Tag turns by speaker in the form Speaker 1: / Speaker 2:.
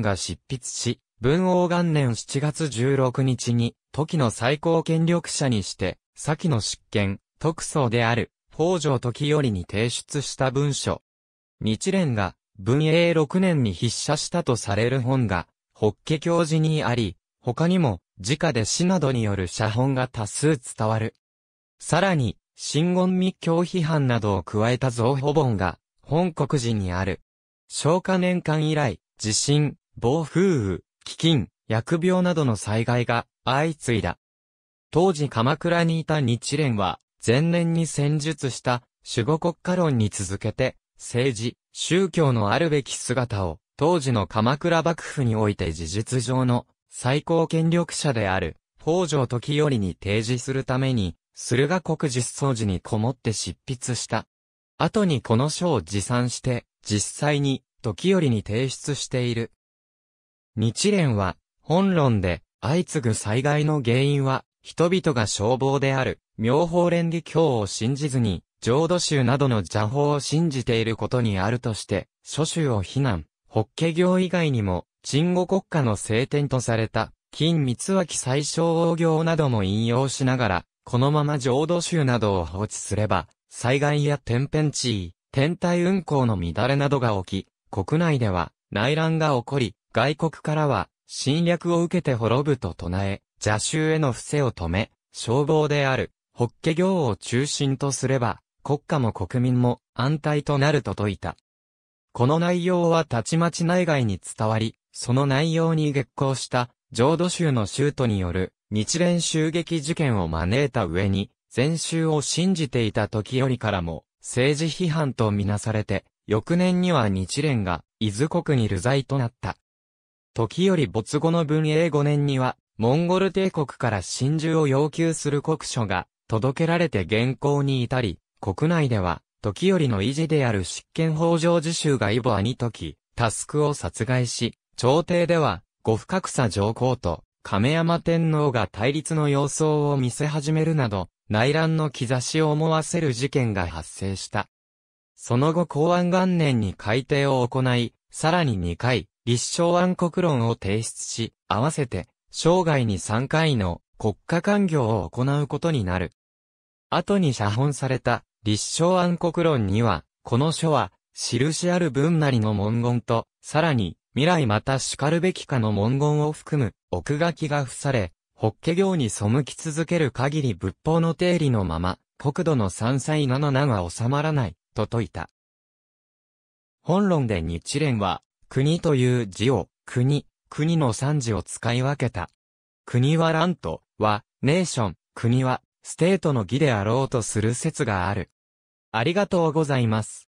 Speaker 1: が執筆し、文王元年7月16日に、時の最高権力者にして、先の執権、特捜である、北条時頼に提出した文書。日蓮が、文永6年に筆写したとされる本が、法華教授にあり、他にも、自家で詩などによる写本が多数伝わる。さらに、新言密教批判などを加えた造法本が、本国寺にある。昭和年間以来、地震、暴風雨、飢饉、疫病などの災害が相次いだ。当時鎌倉にいた日蓮は、前年に戦術した守護国家論に続けて、政治、宗教のあるべき姿を、当時の鎌倉幕府において事実上の最高権力者である、北条時頼に提示するために、駿河国実装時にこもって執筆した。後にこの書を持参して、実際に時頼に提出している。日蓮は、本論で、相次ぐ災害の原因は、人々が消防である、妙法蓮華経を信じずに、浄土宗などの邪法を信じていることにあるとして、諸宗を非難、法華行以外にも、鎮護国家の聖典とされた、金三脇最小王行なども引用しながら、このまま浄土宗などを放置すれば、災害や天変地異、天体運行の乱れなどが起き、国内では内乱が起こり、外国からは、侵略を受けて滅ぶと唱え、邪衆への伏せを止め、消防である、北家行を中心とすれば、国家も国民も安泰となると説いた。この内容はたちまち内外に伝わり、その内容に激行した浄土宗の宗徒による日蓮襲撃事件を招いた上に、禅宗を信じていた時よりからも政治批判とみなされて、翌年には日蓮が伊豆国に流罪となった。時より没後の文英5年には、モンゴル帝国から真珠を要求する国書が届けられて現行に至り、国内では、時よりの維持である執権法上自習がイボアにき、タスクを殺害し、朝廷では、五深草上皇と亀山天皇が対立の様相を見せ始めるなど、内乱の兆しを思わせる事件が発生した。その後公安元年に改定を行い、さらに2回、立証暗黒論を提出し、合わせて、生涯に3回の国家官業を行うことになる。後に写本された立証暗黒論には、この書は、印ある文なりの文言と、さらに、未来また叱るべきかの文言を含む、奥書きが付され、法華経に背き続ける限り仏法の定理のまま、国土の三歳七七は収まらない、と説いた。本論で日蓮は、国という字を、国、国の三字を使い分けた。国はラントは、ネーション、国は、ステートの義であろうとする説がある。ありがとうございます。